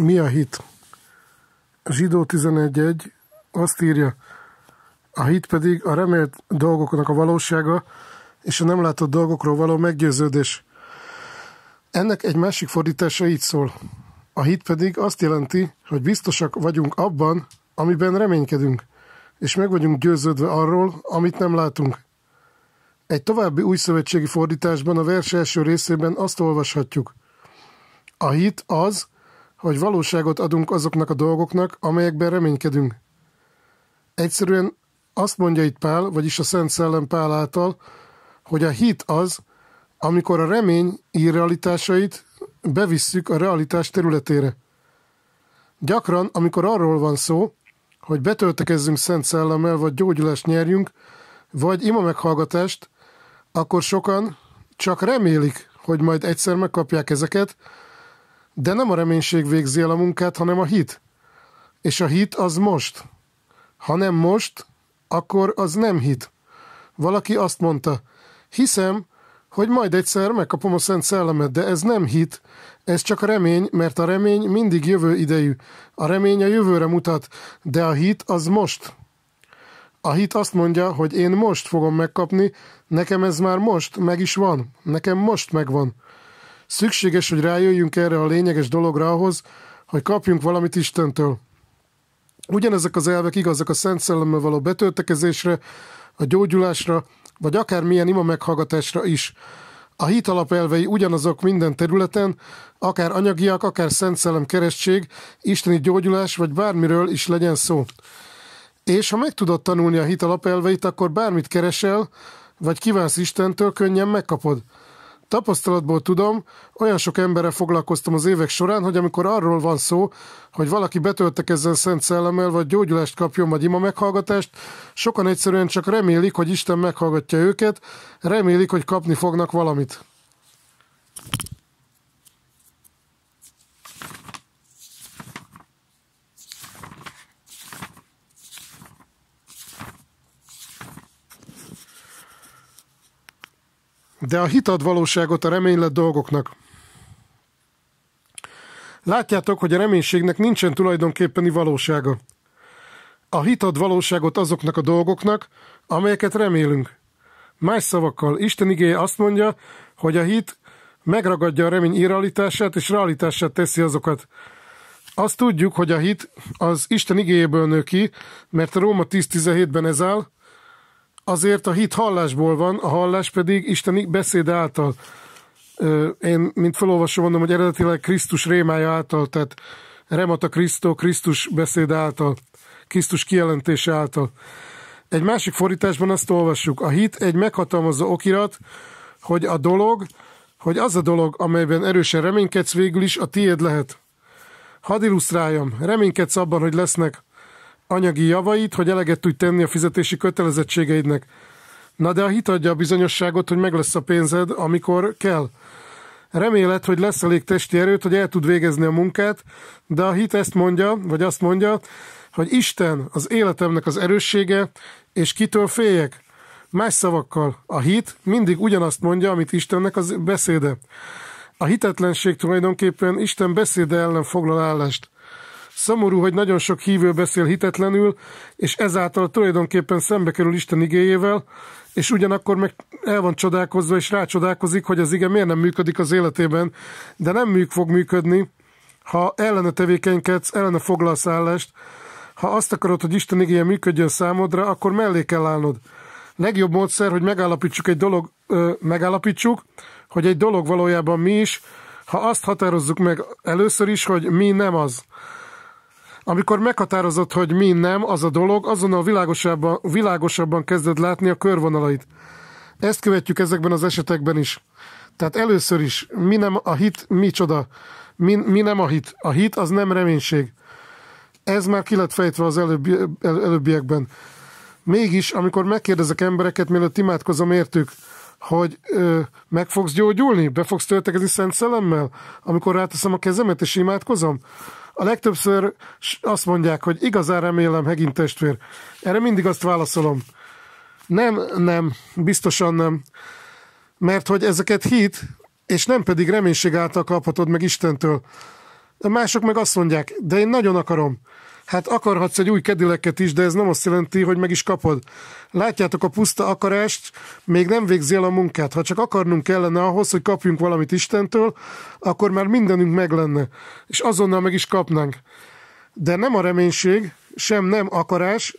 Mi a hit? Zsidó 11.1 azt írja, a hit pedig a remélt dolgoknak a valósága és a nem látott dolgokról való meggyőződés. Ennek egy másik fordítása így szól. A hit pedig azt jelenti, hogy biztosak vagyunk abban, amiben reménykedünk, és meg vagyunk győződve arról, amit nem látunk. Egy további új szövetségi fordításban a vers első részében azt olvashatjuk. A hit az, hogy valóságot adunk azoknak a dolgoknak, amelyekben reménykedünk. Egyszerűen azt mondja itt Pál, vagyis a Szent Szellem Pál által, hogy a hit az, amikor a remény irrealitásait bevisszük a realitás területére. Gyakran, amikor arról van szó, hogy betöltekezzünk Szent Szellemmel, vagy gyógyulást nyerjünk, vagy ima meghallgatást, akkor sokan csak remélik, hogy majd egyszer megkapják ezeket, de nem a reménység végzi el a munkát, hanem a hit. És a hit az most. Ha nem most, akkor az nem hit. Valaki azt mondta, hiszem, hogy majd egyszer megkapom a Szent Szellemet, de ez nem hit, ez csak remény, mert a remény mindig jövő idejű. A remény a jövőre mutat, de a hit az most. A hit azt mondja, hogy én most fogom megkapni, nekem ez már most meg is van, nekem most megvan. Szükséges, hogy rájöjjünk erre a lényeges dologra ahhoz, hogy kapjunk valamit Istentől. Ugyanezek az elvek igazak a Szent Szellemmel való betöltekezésre, a gyógyulásra, vagy akár milyen ima meghallgatásra is. A hit alapelvei ugyanazok minden területen, akár anyagiak, akár Szent Szellem keresztség, isteni gyógyulás, vagy bármiről is legyen szó. És ha meg tudod tanulni a hit alapelveit, akkor bármit keresel, vagy kívánsz Istentől, könnyen megkapod. Tapasztalatból tudom, olyan sok emberre foglalkoztam az évek során, hogy amikor arról van szó, hogy valaki betöltekezzen szent szellemmel, vagy gyógyulást kapjon, vagy ima meghallgatást, sokan egyszerűen csak remélik, hogy Isten meghallgatja őket, remélik, hogy kapni fognak valamit. de a hitad valóságot a reménylet dolgoknak. Látjátok, hogy a reménységnek nincsen tulajdonképpeni valósága. A hitad valóságot azoknak a dolgoknak, amelyeket remélünk. Más szavakkal, Isten igéje azt mondja, hogy a hit megragadja a remény irrealitását és realitását teszi azokat. Azt tudjuk, hogy a hit az Isten igéjéből nő ki, mert a Róma 10.17-ben ez áll, Azért a hit hallásból van, a hallás pedig Isteni beszéd által. Én, mint felolvasó mondom, hogy eredetileg Krisztus rémája által, tehát remata Krisztó, Krisztus beszéd által, Krisztus kijelentése által. Egy másik fordításban azt olvassuk, a hit egy meghatalmazó okirat, hogy a dolog, hogy az a dolog, amelyben erősen reménykedsz végül is, a tiéd lehet. Hadd illusztráljam, reménykedsz abban, hogy lesznek anyagi javait, hogy eleget tudj tenni a fizetési kötelezettségeidnek. Na de a hit adja a bizonyosságot, hogy meg lesz a pénzed, amikor kell. Remélet, hogy lesz elég testi erőt, hogy el tud végezni a munkát, de a hit ezt mondja, vagy azt mondja, hogy Isten az életemnek az erőssége, és kitől féljek? Más szavakkal, a hit mindig ugyanazt mondja, amit Istennek az beszéde. A hitetlenség tulajdonképpen Isten beszéde ellen foglal állást. Szomorú, hogy nagyon sok hívő beszél hitetlenül, és ezáltal tulajdonképpen szembe kerül Isten igéjével, és ugyanakkor meg el van csodálkozva, és rácsodálkozik, hogy az ige miért nem működik az életében, de nem műk fog működni, ha ellene tevékenykedsz, ellene foglalsz állást, ha azt akarod, hogy Isten igéje működjön számodra, akkor mellé kell állnod. Legjobb módszer, hogy megállapítsuk egy dolog, ö, megállapítsuk, hogy egy dolog valójában mi is, ha azt határozzuk meg először is, hogy mi nem az. Amikor meghatározott, hogy mi nem, az a dolog, azonnal világosabban, világosabban kezded látni a körvonalait. Ezt követjük ezekben az esetekben is. Tehát először is, mi nem a hit, mi csoda. Mi, mi nem a hit. A hit az nem reménység. Ez már ki lett fejtve az előbbi, el, előbbiekben. Mégis, amikor megkérdezek embereket, mielőtt imádkozom értük, hogy ö, meg fogsz gyógyulni, be fogsz töltekezni szent szellemmel, amikor ráteszem a kezemet és imádkozom, a legtöbbször azt mondják, hogy igazán remélem, Hegin testvér. Erre mindig azt válaszolom. Nem, nem, biztosan nem. Mert hogy ezeket hit, és nem pedig reménység által kaphatod meg Istentől. Mások meg azt mondják, de én nagyon akarom. Hát akarhatsz egy új kedileket is, de ez nem azt jelenti, hogy meg is kapod. Látjátok, a puszta akarást még nem végzi el a munkát. Ha csak akarnunk kellene ahhoz, hogy kapjunk valamit Istentől, akkor már mindenünk meg lenne, és azonnal meg is kapnánk. De nem a reménység, sem nem akarás,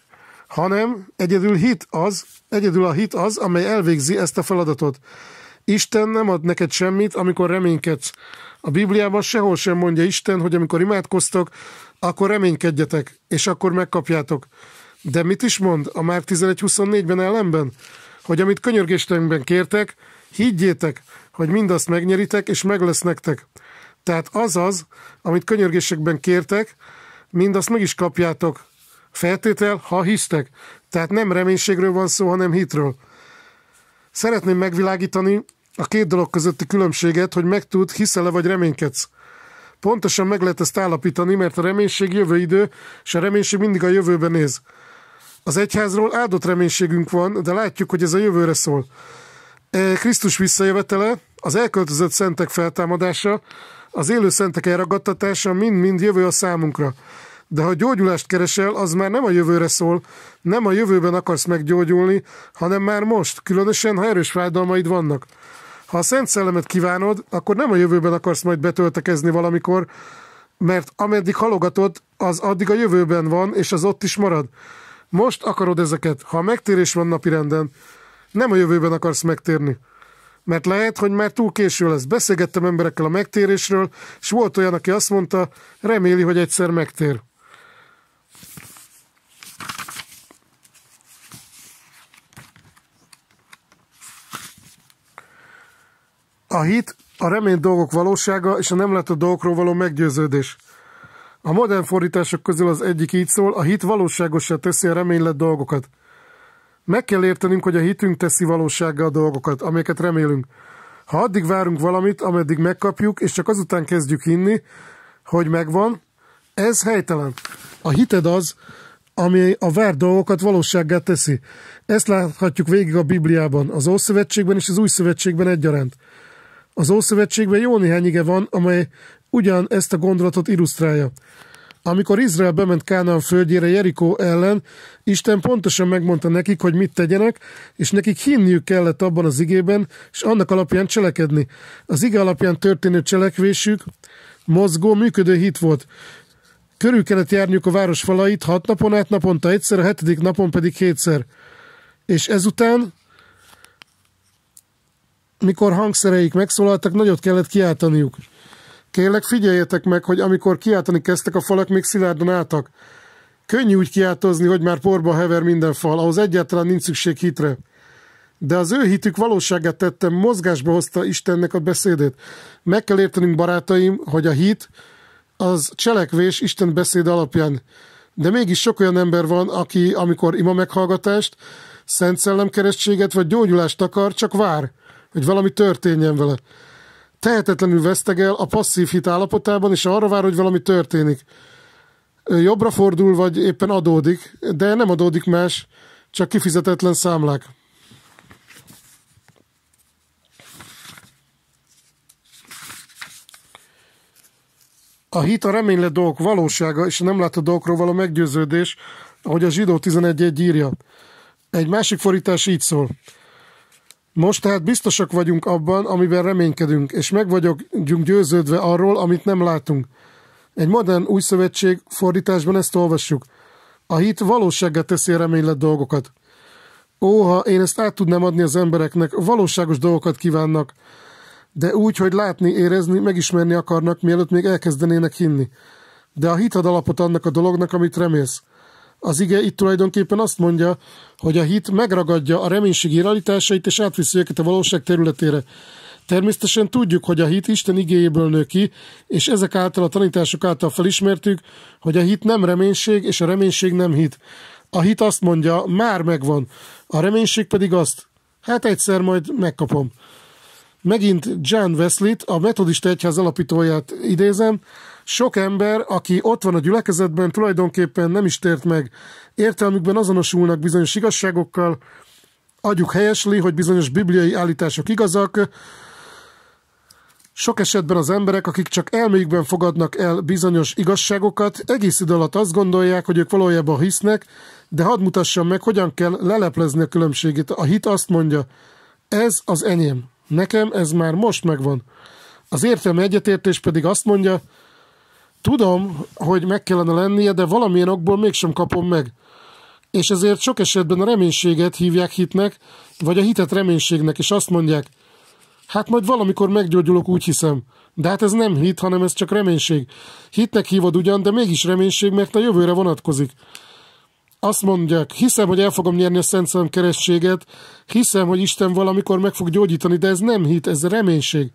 hanem egyedül hit az, egyedül a hit az, amely elvégzi ezt a feladatot. Isten nem ad neked semmit, amikor reménykedsz. A Bibliában sehol sem mondja Isten, hogy amikor imádkoztok, akkor reménykedjetek, és akkor megkapjátok. De mit is mond a már 1124 ben ellenben? Hogy amit könyörgéstenkben kértek, higgyétek, hogy mindazt megnyeritek, és meg lesz nektek. Tehát azaz, amit könyörgésekben kértek, mindazt meg is kapjátok. Feltétel, ha hisztek. Tehát nem reménységről van szó, hanem hitről. Szeretném megvilágítani a két dolog közötti különbséget, hogy megtud, hiszel-e vagy reménykedsz. Pontosan meg lehet ezt állapítani, mert a reménység jövő idő, és a reménység mindig a jövőbe néz. Az egyházról áldott reménységünk van, de látjuk, hogy ez a jövőre szól. E, Krisztus visszajövetele, az elköltözött szentek feltámadása, az élő szentek elragadtatása mind-mind jövő a számunkra. De ha gyógyulást keresel, az már nem a jövőre szól, nem a jövőben akarsz meggyógyulni, hanem már most, különösen, ha erős fájdalmaid vannak. Ha a Szent Szellemet kívánod, akkor nem a jövőben akarsz majd betöltekezni valamikor, mert ameddig halogatod, az addig a jövőben van, és az ott is marad. Most akarod ezeket, ha a megtérés van napirenden, nem a jövőben akarsz megtérni. Mert lehet, hogy már túl késő lesz. Beszélgettem emberekkel a megtérésről, és volt olyan, aki azt mondta, reméli, hogy egyszer megtér. A hit, a remény dolgok valósága és a nem látott dolgokról való meggyőződés. A modern fordítások közül az egyik így szól, a hit valóságosá teszi a reménylet dolgokat. Meg kell értenünk, hogy a hitünk teszi valósága a dolgokat, amiket remélünk. Ha addig várunk valamit, ameddig megkapjuk, és csak azután kezdjük hinni, hogy megvan, ez helytelen. A hited az, ami a vár dolgokat valósággá teszi. Ezt láthatjuk végig a Bibliában, az Ószövetségben és az Új Szövetségben egyaránt. Az Ószövetségben jó néhány ige van, amely ugyan ezt a gondolatot illusztrálja. Amikor Izrael bement Kánaan földjére Jerikó ellen, Isten pontosan megmondta nekik, hogy mit tegyenek, és nekik hinniük kellett abban az igében, és annak alapján cselekedni. Az ige alapján történő cselekvésük mozgó, működő hit volt. Körül kellett járniuk a város falait hat napon át, naponta egyszer, a hetedik napon pedig kétszer. És ezután mikor hangszereik megszólaltak, nagyot kellett kiáltaniuk. Kérlek, figyeljetek meg, hogy amikor kiáltani kezdtek, a falak még szilárdan álltak. Könnyű úgy kiáltozni, hogy már porba hever minden fal, ahhoz egyáltalán nincs szükség hitre. De az ő hitük valóságát tettem, mozgásba hozta Istennek a beszédét. Meg kell értenünk, barátaim, hogy a hit az cselekvés Isten beszéd alapján. De mégis sok olyan ember van, aki amikor ima meghallgatást, szent szellemkerestséget vagy gyógyulást akar, csak vár – hogy valami történjen vele. Tehetetlenül vesztegel a passzív hit állapotában, és arra vár, hogy valami történik. Jobbra fordul, vagy éppen adódik, de nem adódik más, csak kifizetetlen számlák. A hit a reményle dolgok valósága, és a nem látott dolgokról való meggyőződés, ahogy a zsidó 11.1 írja. Egy másik forítás így szól. Most tehát biztosak vagyunk abban, amiben reménykedünk, és meg vagyunk győződve arról, amit nem látunk. Egy modern új szövetség fordításban ezt olvassuk. A hit valósággal teszi a reménylet dolgokat. Ó, ha én ezt át tudnám adni az embereknek, valóságos dolgokat kívánnak, de úgy, hogy látni, érezni, megismerni akarnak, mielőtt még elkezdenének hinni. De a ad alapot annak a dolognak, amit remélsz. Az ige itt tulajdonképpen azt mondja, hogy a hit megragadja a reménység irrealitásait, és átviszi őket a valóság területére. Természetesen tudjuk, hogy a hit Isten igéjéből nő ki, és ezek által a tanítások által felismertük, hogy a hit nem reménység, és a reménység nem hit. A hit azt mondja, már megvan, a reménység pedig azt, hát egyszer majd megkapom. Megint John Wesley-t, a metodista egyház alapítóját idézem, sok ember, aki ott van a gyülekezetben, tulajdonképpen nem is tért meg. Értelmükben azonosulnak bizonyos igazságokkal, Adjuk helyesli, hogy bizonyos bibliai állítások igazak, sok esetben az emberek, akik csak elméjükben fogadnak el bizonyos igazságokat, egész idő alatt azt gondolják, hogy ők valójában hisznek, de hadd mutassam meg, hogyan kell leleplezni a különbségét. A hit azt mondja, ez az enyém, nekem ez már most megvan. Az értelme egyetértés pedig azt mondja, tudom, hogy meg kellene lennie, de valamilyen okból mégsem kapom meg. És ezért sok esetben a reménységet hívják hitnek, vagy a hitet reménységnek, és azt mondják, hát majd valamikor meggyógyulok, úgy hiszem. De hát ez nem hit, hanem ez csak reménység. Hitnek hívod ugyan, de mégis reménység, mert a jövőre vonatkozik. Azt mondják, hiszem, hogy el fogom nyerni a Szent Szem kerességet, hiszem, hogy Isten valamikor meg fog gyógyítani, de ez nem hit, ez reménység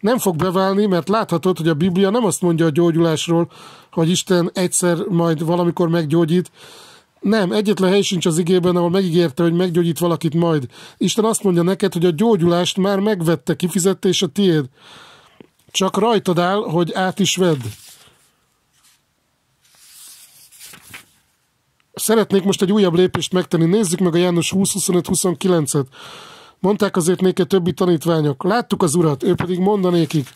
nem fog beválni, mert láthatod, hogy a Biblia nem azt mondja a gyógyulásról, hogy Isten egyszer majd valamikor meggyógyít. Nem, egyetlen hely sincs az igében, ahol megígérte, hogy meggyógyít valakit majd. Isten azt mondja neked, hogy a gyógyulást már megvette, kifizette, és a tiéd. Csak rajtad áll, hogy át is vedd. Szeretnék most egy újabb lépést megtenni. Nézzük meg a János 20-25-29-et. Mondták azért néked többi tanítványok, láttuk az urat, ő pedig mondanékik,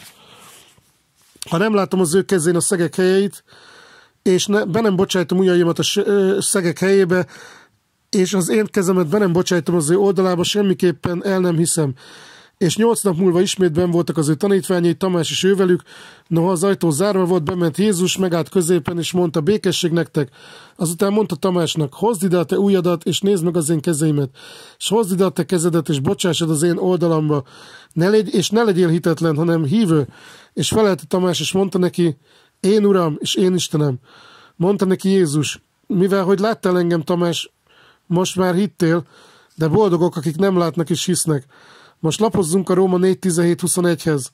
ha nem látom az ő kezén a szegek helyeit, és ne, be nem bocsájtom ujjaimat a szegek helyébe, és az én kezemet be nem bocsájtom az ő oldalába, semmiképpen el nem hiszem és nyolc nap múlva ismét ben voltak az ő tanítványai, Tamás is ővelük, noha az ajtó zárva volt, bement Jézus, megállt középen, és mondta, békesség nektek. Azután mondta Tamásnak, hozd ide a te ujjadat, és nézd meg az én kezeimet, és hozd ide a te kezedet, és bocsássad az én oldalamba, ne légy, és ne legyél hitetlen, hanem hívő. És felelt Tamás, és mondta neki, én Uram, és én Istenem. Mondta neki Jézus, mivel hogy láttál engem, Tamás, most már hittél, de boldogok, akik nem látnak és hisznek. Most lapozzunk a Róma 4.17.21-hez.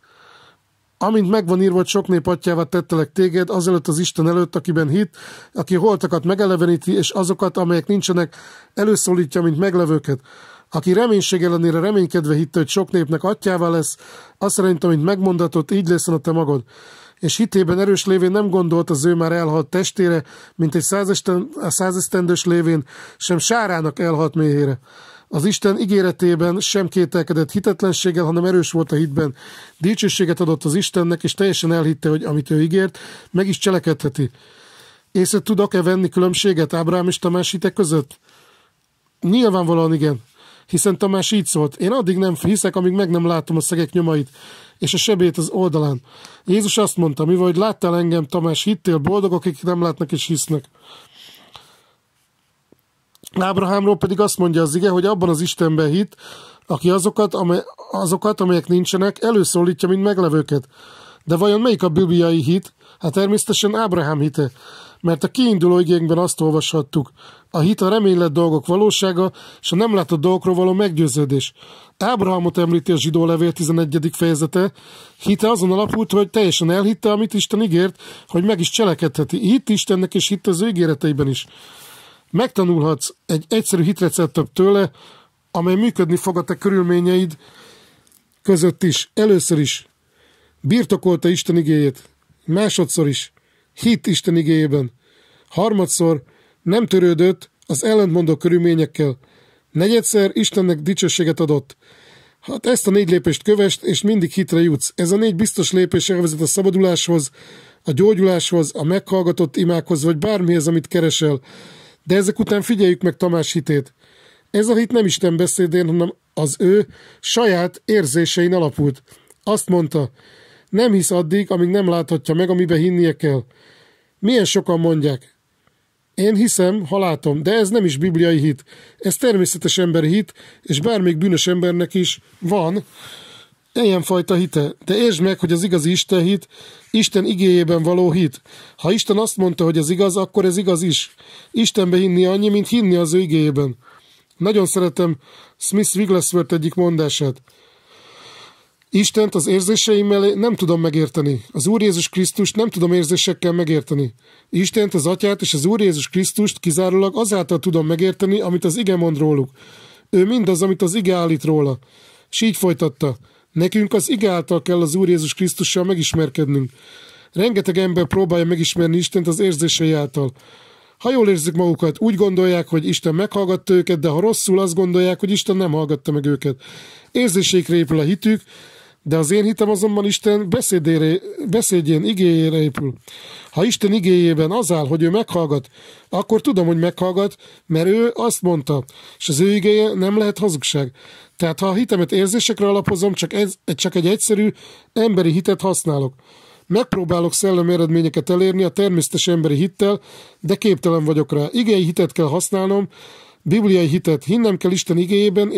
Amint megvan írva, hogy sok nép atyává tettelek téged, azelőtt az Isten előtt, akiben hit, aki holtakat megeleveníti, és azokat, amelyek nincsenek, előszólítja, mint meglevőket. Aki reménység ellenére reménykedve hitte, hogy sok népnek atyává lesz, azt szerint, amint megmondatott, így lesz a te magad. És hitében erős lévén nem gondolt az ő már elhalt testére, mint egy százesten, százesztendős lévén, sem sárának elhalt méhére az Isten ígéretében sem kételkedett hitetlenséggel, hanem erős volt a hitben. Dicsőséget adott az Istennek, és teljesen elhitte, hogy amit ő ígért, meg is cselekedheti. Észre tudok-e venni különbséget Ábrám és Tamás hitek között? Nyilvánvalóan igen, hiszen Tamás így szólt, én addig nem hiszek, amíg meg nem látom a szegek nyomait, és a sebét az oldalán. Jézus azt mondta, mi vagy láttál engem, Tamás, hittél, boldogok, akik nem látnak és hisznek. Ábrahámról pedig azt mondja az ige, hogy abban az Istenben hit, aki azokat, amely, azokat, amelyek nincsenek, előszólítja, mint meglevőket. De vajon melyik a bibliai hit? Hát természetesen Ábrahám hite. Mert a kiinduló igényben azt olvashattuk. A hit a reménylet dolgok valósága, és a nem látott dolgokról való meggyőződés. Ábrahámot említi a zsidó levél 11. fejezete. Hite azon alapult, hogy teljesen elhitte, amit Isten ígért, hogy meg is cselekedheti. Hitt Istennek, és hitt az ő ígéreteiben is. Megtanulhatsz egy egyszerű hitreceptet tőle, amely működni fog a te körülményeid között is. Először is birtokolta Isten igéjét, másodszor is hit Isten igéjében, harmadszor nem törődött az ellentmondó körülményekkel, negyedszer Istennek dicsőséget adott. Hát ezt a négy lépést kövest, és mindig hitre jutsz. Ez a négy biztos lépés elvezet a szabaduláshoz, a gyógyuláshoz, a meghallgatott imákhoz, vagy bármihez, amit keresel. De ezek után figyeljük meg Tamás hitét. Ez a hit nem Isten beszédén, hanem az ő saját érzésein alapult. Azt mondta, nem hisz addig, amíg nem láthatja meg, amiben hinnie kell. Milyen sokan mondják? Én hiszem, ha látom, de ez nem is bibliai hit. Ez természetes emberi hit, és bármelyik bűnös embernek is van, fajta hite. De értsd meg, hogy az igazi Isten hit, Isten igéjében való hit. Ha Isten azt mondta, hogy ez igaz, akkor ez igaz is. Istenbe hinni annyi, mint hinni az ő igéjében. Nagyon szeretem Smith Wigglesworth egyik mondását. Istent az érzéseimmel nem tudom megérteni. Az Úr Jézus Krisztust nem tudom érzésekkel megérteni. Istent, az Atyát és az Úr Jézus Krisztust kizárólag azáltal tudom megérteni, amit az ige mond róluk. Ő mindaz, amit az ige állít róla. És így folytatta. Nekünk az ige által kell az Úr Jézus Krisztussal megismerkednünk. Rengeteg ember próbálja megismerni Istent az érzései által. Ha jól érzik magukat, úgy gondolják, hogy Isten meghallgatta őket, de ha rosszul, azt gondolják, hogy Isten nem hallgatta meg őket. Érzésékre épül a hitük, de az én hitem azonban Isten beszédére, beszédjén, igéjére épül. Ha Isten igéjében az áll, hogy ő meghallgat, akkor tudom, hogy meghallgat, mert ő azt mondta, és az ő igéje nem lehet hazugság. Tehát ha a hitemet érzésekre alapozom, csak, ez, csak egy egyszerű emberi hitet használok. Megpróbálok szellemi eredményeket elérni a természetes emberi hittel, de képtelen vagyok rá. Igei hitet kell használnom, bibliai hitet. Hinnem kell Isten igéjében,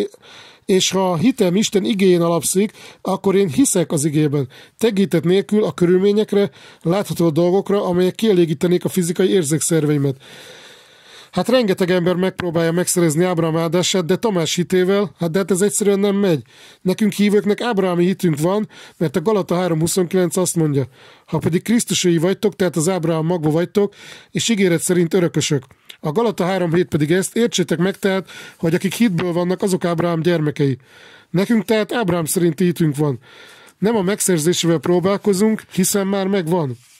és ha a hitem Isten igéjén alapszik, akkor én hiszek az igében. Tegített nélkül a körülményekre, látható dolgokra, amelyek kielégítenék a fizikai érzékszerveimet. Hát rengeteg ember megpróbálja megszerezni Ábrám áldását, de Tamás hitével, hát de hát ez egyszerűen nem megy. Nekünk hívőknek Ábrámi hitünk van, mert a Galata 3.29 azt mondja, ha pedig Krisztusai vagytok, tehát az Ábrám magva vagytok, és ígéret szerint örökösök. A Galata 3.7 pedig ezt értsétek meg tehát, hogy akik hitből vannak, azok Ábrám gyermekei. Nekünk tehát Ábrám szerint hitünk van. Nem a megszerzésével próbálkozunk, hiszen már megvan.